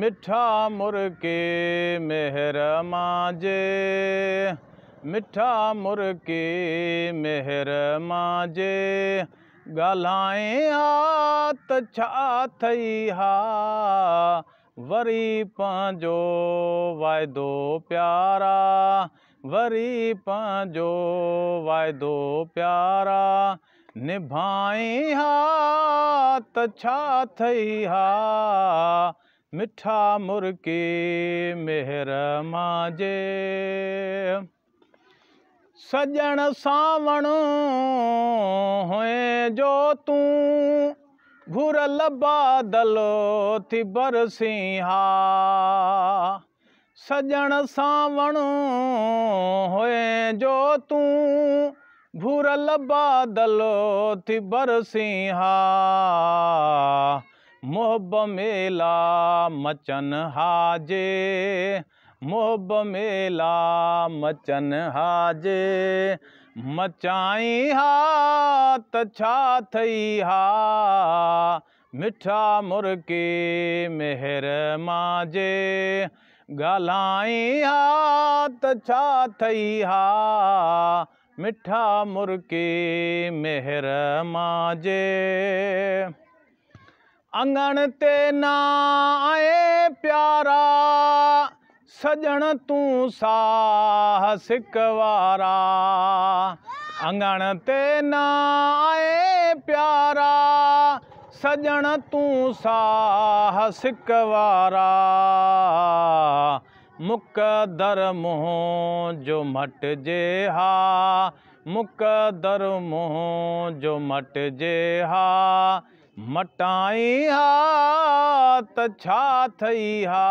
मिठा मुर्के मेहर माजे मिठा मुर्के मेहर माजे ॻाल्हाए हा छा हा वरी पांजो वायदो प्यारा वरी पांजो वायदो प्यारा निभाई हा त छा थई हा मिठा मुरकी मेहर माजे जे सावण हुए जो तू घुर ललो थी बर सिंह सॼण सावण हुए जो तू भूरल बादलो थी बर सिंहा मोहब मेला मचन हाजे मोहब मेला मचन हाजे मचाई हा छा थई हा मिठा मुर्के मेहर माजे ॻाल्हाई हा छा थई हा मिठा मुर्की मेहर माजे अंगण ते ना आए प्यारा सजण तू साह सिकवारा अंगण ते ना आए प्यारा सजण तू साह सिकवारा मुक़दर मोह जो मट जे हा मुक़दर मोह जो मट जे हा मटाई हा त छा थई हा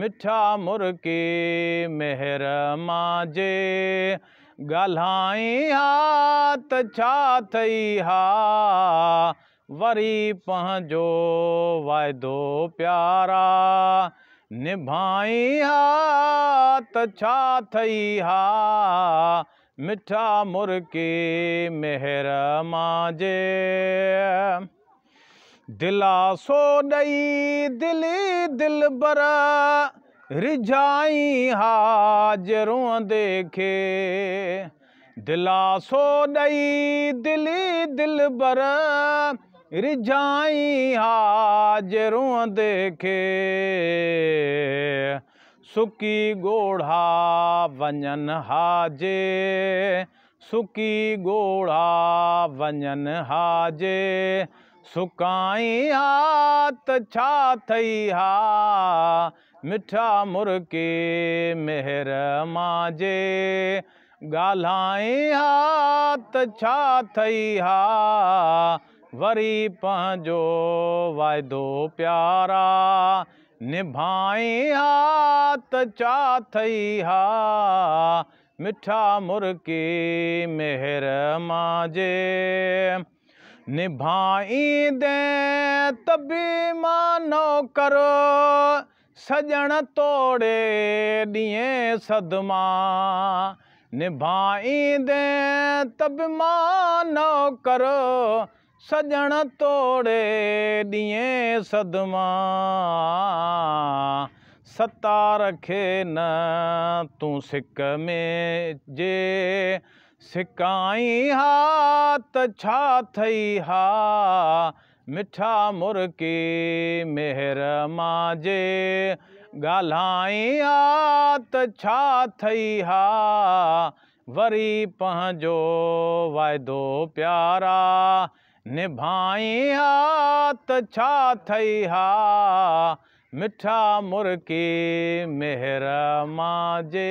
मिठा मुर्के मेहर माजे मां जे ॻाल्हाई आहे त छा थई हा वरी पंहिंजो वाइदो प्यारा निभाई हा त छा थई हा मिठा मुर्के मेहर माजे मांजे दिला सो ॾई दिली दिल भर रिझाई हा जरूअ देखे खे दिला सो ॾई दिली दिल भर रिझाई हा जे रुअंदे खे सुकी ॻोड़ा वञनि हाजे सुकी ॻोड़ा वञनि हाजे सुकाई आत छा अथई हा मिठा मुर के महिर मां जे ॻाल्हाई वरी वाय वाइदो प्यारा निभाई हाथ चा थी हा मिठा मुर्की मेहर माजे निभाई दे तभी मानो करो सजण तोड़े दिए सदमा निभाई दे तब मानो करो सजण तोड़े ॾींहं सदमा सतार रखे न तूं सिक में जे सिकाई हा त छा थई हा मिठा मुर्की मेहर मां जे ॻाल्हाई आ त छा थई हा वरी पंहिंजो वाइदो प्यारा निभाई हाथ छा थई हा मिठा मुर्की मेहर माजे